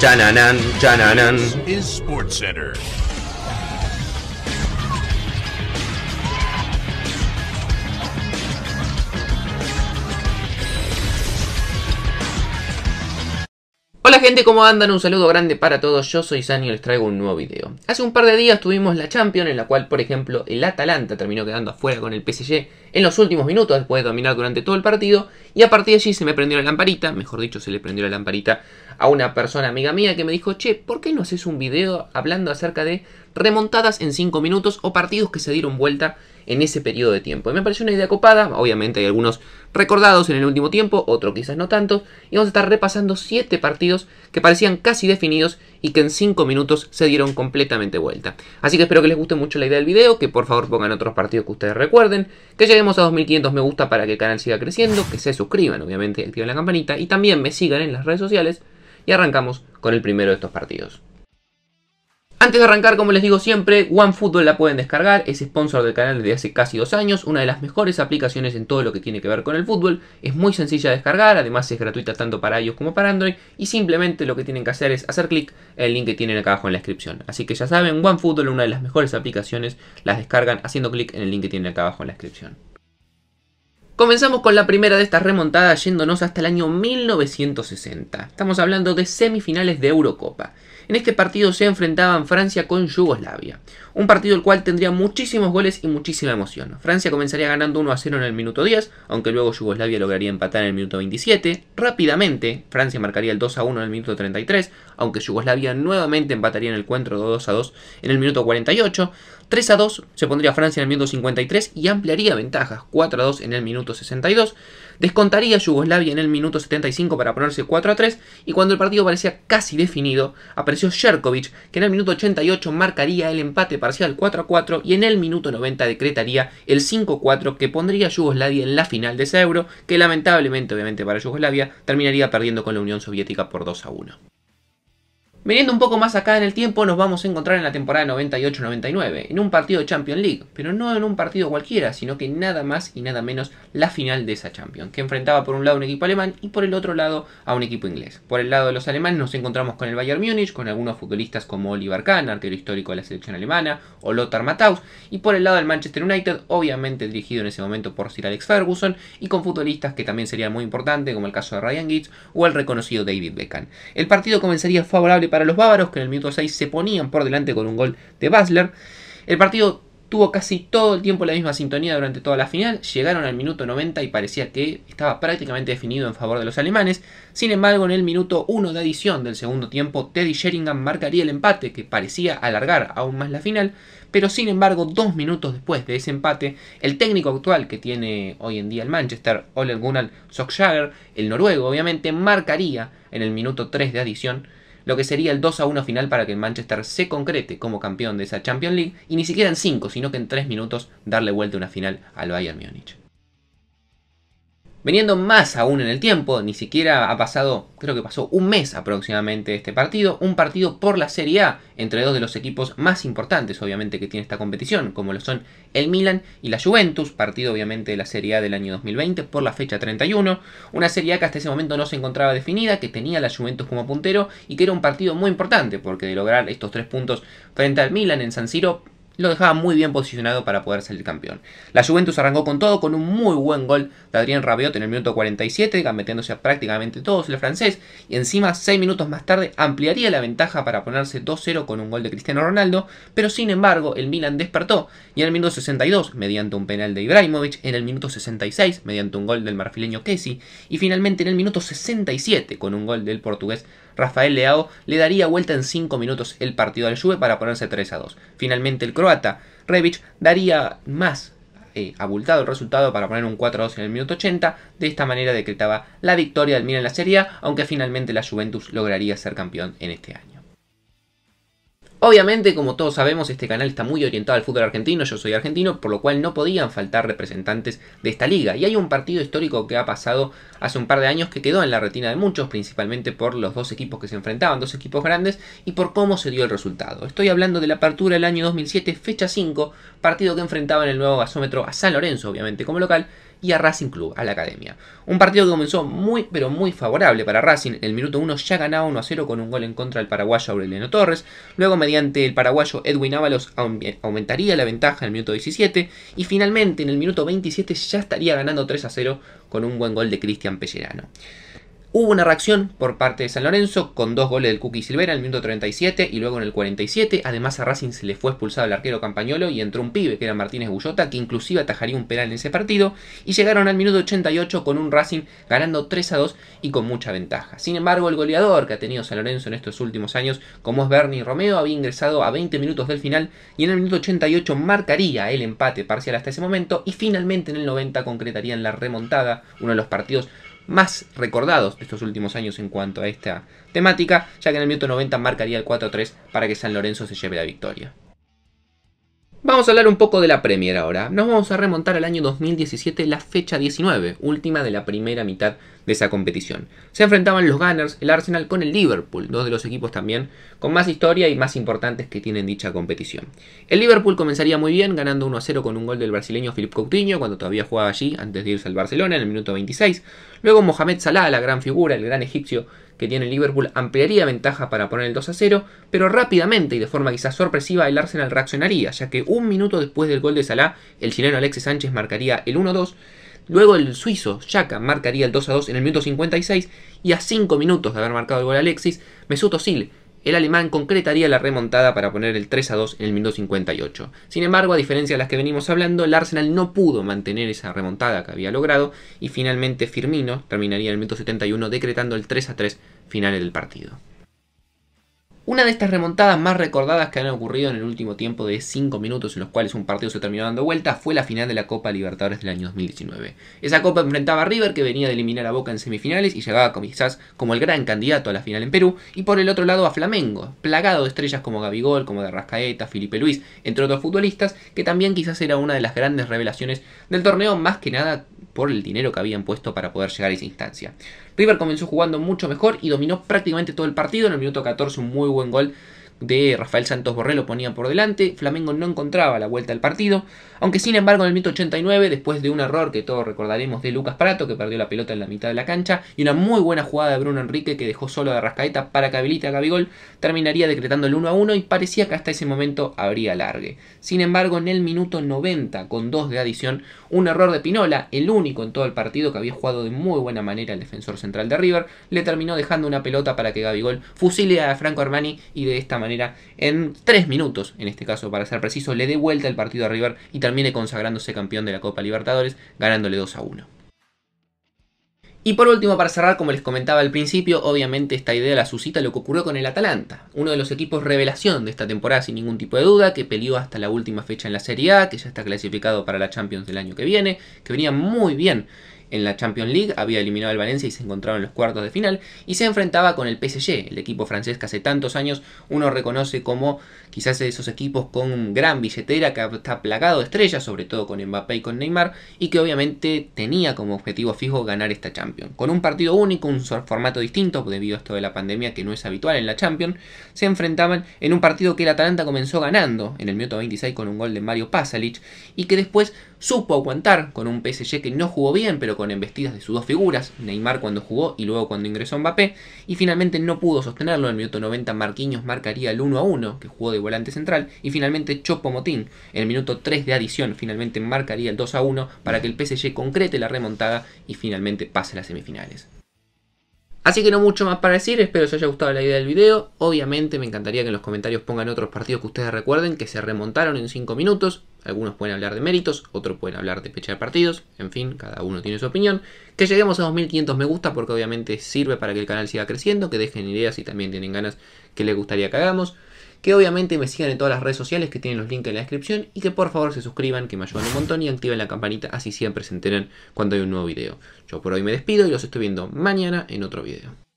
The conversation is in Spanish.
Chananan, chananan. Hola gente, ¿cómo andan? Un saludo grande para todos, yo soy Sani y les traigo un nuevo video. Hace un par de días tuvimos la Champions en la cual, por ejemplo, el Atalanta terminó quedando afuera con el PSG en los últimos minutos después de dominar durante todo el partido y a partir de allí se me prendió la lamparita, mejor dicho, se le prendió la lamparita a una persona amiga mía que me dijo, che, ¿por qué no haces un video hablando acerca de remontadas en 5 minutos o partidos que se dieron vuelta en ese periodo de tiempo? Y me pareció una idea copada, obviamente hay algunos recordados en el último tiempo, otro quizás no tanto y vamos a estar repasando 7 partidos que parecían casi definidos y que en 5 minutos se dieron completamente vuelta. Así que espero que les guste mucho la idea del video, que por favor pongan otros partidos que ustedes recuerden, que lleguemos a 2500 me gusta para que el canal siga creciendo, que se suscriban obviamente, activen la campanita y también me sigan en las redes sociales y arrancamos con el primero de estos partidos. Antes de arrancar, como les digo siempre, OneFootball la pueden descargar, es sponsor del canal desde hace casi dos años, una de las mejores aplicaciones en todo lo que tiene que ver con el fútbol, es muy sencilla de descargar, además es gratuita tanto para iOS como para Android, y simplemente lo que tienen que hacer es hacer clic en el link que tienen acá abajo en la descripción. Así que ya saben, OneFootball, una de las mejores aplicaciones, las descargan haciendo clic en el link que tienen acá abajo en la descripción. Comenzamos con la primera de estas remontadas yéndonos hasta el año 1960. Estamos hablando de semifinales de Eurocopa. En este partido se enfrentaban Francia con Yugoslavia, un partido el cual tendría muchísimos goles y muchísima emoción. Francia comenzaría ganando 1 a 0 en el minuto 10, aunque luego Yugoslavia lograría empatar en el minuto 27. Rápidamente, Francia marcaría el 2 a 1 en el minuto 33, aunque Yugoslavia nuevamente empataría en el encuentro 2 a 2 en el minuto 48. 3 a 2 se pondría Francia en el minuto 53 y ampliaría ventajas 4 a 2 en el minuto 62. Descontaría Yugoslavia en el minuto 75 para ponerse 4 a 3 y cuando el partido parecía casi definido, apareció Jerkovich, que en el minuto 88 marcaría el empate parcial 4 a 4 y en el minuto 90 decretaría el 5-4 que pondría a Yugoslavia en la final de ese euro, que lamentablemente obviamente para Yugoslavia terminaría perdiendo con la Unión Soviética por 2 a 1. Viniendo un poco más acá en el tiempo, nos vamos a encontrar en la temporada 98-99, en un partido de Champions League, pero no en un partido cualquiera, sino que nada más y nada menos la final de esa Champions, que enfrentaba por un lado un equipo alemán y por el otro lado a un equipo inglés. Por el lado de los alemanes nos encontramos con el Bayern Múnich, con algunos futbolistas como Oliver Kahn, arquero histórico de la selección alemana, o Lothar Matthaus, y por el lado del Manchester United, obviamente dirigido en ese momento por Sir Alex Ferguson, y con futbolistas que también serían muy importantes, como el caso de Ryan Giggs o el reconocido David Beckham. El partido comenzaría favorable para para los bávaros, que en el minuto 6 se ponían por delante con un gol de Basler. El partido tuvo casi todo el tiempo la misma sintonía durante toda la final, llegaron al minuto 90 y parecía que estaba prácticamente definido en favor de los alemanes, sin embargo en el minuto 1 de adición del segundo tiempo Teddy Sheringham marcaría el empate que parecía alargar aún más la final, pero sin embargo dos minutos después de ese empate el técnico actual que tiene hoy en día el Manchester, Ole Gunnar Solskjaer, el noruego obviamente, marcaría en el minuto 3 de adición lo que sería el 2 a 1 final para que el Manchester se concrete como campeón de esa Champions League y ni siquiera en 5, sino que en 3 minutos darle vuelta una final al Bayern Múnich. Veniendo más aún en el tiempo, ni siquiera ha pasado, creo que pasó un mes aproximadamente este partido, un partido por la Serie A entre dos de los equipos más importantes obviamente que tiene esta competición, como lo son el Milan y la Juventus, partido obviamente de la Serie A del año 2020 por la fecha 31, una Serie A que hasta ese momento no se encontraba definida, que tenía la Juventus como puntero y que era un partido muy importante porque de lograr estos tres puntos frente al Milan en San Siro lo dejaba muy bien posicionado para poder salir campeón. La Juventus arrancó con todo, con un muy buen gol de Adrián Rabiot en el minuto 47, metiéndose a prácticamente todos el francés, y encima 6 minutos más tarde ampliaría la ventaja para ponerse 2-0 con un gol de Cristiano Ronaldo, pero sin embargo el Milan despertó, y en el minuto 62, mediante un penal de Ibrahimovic, en el minuto 66, mediante un gol del marfileño Kessi, y finalmente en el minuto 67, con un gol del portugués Rafael Leao le daría vuelta en 5 minutos el partido al Juve para ponerse 3 a 2. Finalmente el croata Rebic daría más eh, abultado el resultado para poner un 4 a 2 en el minuto 80, de esta manera decretaba la victoria del Milan en la Serie A, aunque finalmente la Juventus lograría ser campeón en este año. Obviamente, como todos sabemos, este canal está muy orientado al fútbol argentino, yo soy argentino, por lo cual no podían faltar representantes de esta liga. Y hay un partido histórico que ha pasado hace un par de años que quedó en la retina de muchos, principalmente por los dos equipos que se enfrentaban, dos equipos grandes, y por cómo se dio el resultado. Estoy hablando de la apertura del año 2007, fecha 5, partido que enfrentaba en el nuevo gasómetro a San Lorenzo, obviamente como local, y a Racing Club, a la academia. Un partido que comenzó muy, pero muy favorable para Racing. En el minuto 1 ya ganaba 1 a 0 con un gol en contra del paraguayo Aureliano Torres. Luego, mediante el paraguayo Edwin Ábalos, aumentaría la ventaja en el minuto 17. Y finalmente, en el minuto 27 ya estaría ganando 3 a 0 con un buen gol de Cristian Pellerano. Hubo una reacción por parte de San Lorenzo con dos goles del Cookie Silvera en el minuto 37 y luego en el 47. Además a Racing se le fue expulsado el arquero Campañolo y entró un pibe que era Martínez Gullota que inclusive atajaría un penal en ese partido y llegaron al minuto 88 con un Racing ganando 3 a 2 y con mucha ventaja. Sin embargo el goleador que ha tenido San Lorenzo en estos últimos años como es Bernie Romeo había ingresado a 20 minutos del final y en el minuto 88 marcaría el empate parcial hasta ese momento y finalmente en el 90 concretarían la remontada, uno de los partidos más recordados estos últimos años en cuanto a esta temática, ya que en el minuto 90 marcaría el 4-3 para que San Lorenzo se lleve la victoria. Vamos a hablar un poco de la Premier ahora. Nos vamos a remontar al año 2017, la fecha 19, última de la primera mitad de esa competición. Se enfrentaban los Gunners, el Arsenal con el Liverpool, dos de los equipos también con más historia y más importantes que tienen dicha competición. El Liverpool comenzaría muy bien, ganando 1 0 con un gol del brasileño Philippe Coutinho cuando todavía jugaba allí antes de irse al Barcelona en el minuto 26. Luego Mohamed Salah, la gran figura, el gran egipcio, que tiene el Liverpool ampliaría ventaja para poner el 2 a 0, pero rápidamente y de forma quizás sorpresiva el Arsenal reaccionaría, ya que un minuto después del gol de Salah, el chileno Alexis Sánchez marcaría el 1-2, luego el suizo Xhaka marcaría el 2 a 2 en el minuto 56 y a 5 minutos de haber marcado el gol Alexis, Mesut Özil el alemán concretaría la remontada para poner el 3 a 2 en el minuto 58. Sin embargo, a diferencia de las que venimos hablando, el Arsenal no pudo mantener esa remontada que había logrado y finalmente Firmino terminaría en el minuto 71 decretando el 3 a 3 final del partido. Una de estas remontadas más recordadas que han ocurrido en el último tiempo de 5 minutos en los cuales un partido se terminó dando vuelta fue la final de la Copa Libertadores del año 2019. Esa copa enfrentaba a River que venía de eliminar a Boca en semifinales y llegaba quizás como el gran candidato a la final en Perú y por el otro lado a Flamengo, plagado de estrellas como Gabigol, como de Rascaeta, Felipe Luis, entre otros futbolistas, que también quizás era una de las grandes revelaciones del torneo más que nada por el dinero que habían puesto para poder llegar a esa instancia. River comenzó jugando mucho mejor y dominó prácticamente todo el partido. En el minuto 14 un muy buen gol de Rafael Santos Borrelo lo ponía por delante, Flamengo no encontraba la vuelta al partido, aunque sin embargo en el minuto 89, después de un error que todos recordaremos de Lucas Prato, que perdió la pelota en la mitad de la cancha, y una muy buena jugada de Bruno Enrique que dejó solo a Rascaeta para que habilite a Gabigol, terminaría decretando el 1 a 1 y parecía que hasta ese momento habría largue. Sin embargo, en el minuto 90, con 2 de adición, un error de Pinola, el único en todo el partido que había jugado de muy buena manera el defensor central de River, le terminó dejando una pelota para que Gabigol fusile a Franco Armani y de esta manera manera en 3 minutos, en este caso para ser preciso, le dé vuelta el partido a River y termine consagrándose campeón de la Copa Libertadores, ganándole 2 a 1. Y por último, para cerrar, como les comentaba al principio, obviamente esta idea la suscita lo que ocurrió con el Atalanta, uno de los equipos revelación de esta temporada sin ningún tipo de duda, que peleó hasta la última fecha en la Serie A, que ya está clasificado para la Champions del año que viene, que venía muy bien en la Champions League había eliminado al Valencia y se encontraba en los cuartos de final y se enfrentaba con el PSG, el equipo francés que hace tantos años uno reconoce como quizás de esos equipos con gran billetera que está plagado de estrellas, sobre todo con Mbappé y con Neymar, y que obviamente tenía como objetivo fijo ganar esta Champions. Con un partido único, un formato distinto debido a esto de la pandemia que no es habitual en la Champions, se enfrentaban en un partido que el Atalanta comenzó ganando en el minuto 26 con un gol de Mario Pasalic y que después supo aguantar con un PSG que no jugó bien pero con embestidas de sus dos figuras, Neymar cuando jugó y luego cuando ingresó Mbappé, y finalmente no pudo sostenerlo, en el minuto 90 Marquinhos marcaría el 1 a 1, que jugó de volante central, y finalmente Chopo Motín, en el minuto 3 de adición, finalmente marcaría el 2 a 1 para que el PSG concrete la remontada y finalmente pase a las semifinales. Así que no mucho más para decir, espero os haya gustado la idea del video. Obviamente me encantaría que en los comentarios pongan otros partidos que ustedes recuerden que se remontaron en 5 minutos. Algunos pueden hablar de méritos, otros pueden hablar de fecha de partidos, en fin, cada uno tiene su opinión. Que lleguemos a 2500 me gusta porque obviamente sirve para que el canal siga creciendo, que dejen ideas y también tienen ganas que les gustaría que hagamos. Que obviamente me sigan en todas las redes sociales que tienen los links en la descripción y que por favor se suscriban que me ayudan un montón y activen la campanita así siempre se enteran cuando hay un nuevo video. Yo por hoy me despido y los estoy viendo mañana en otro video.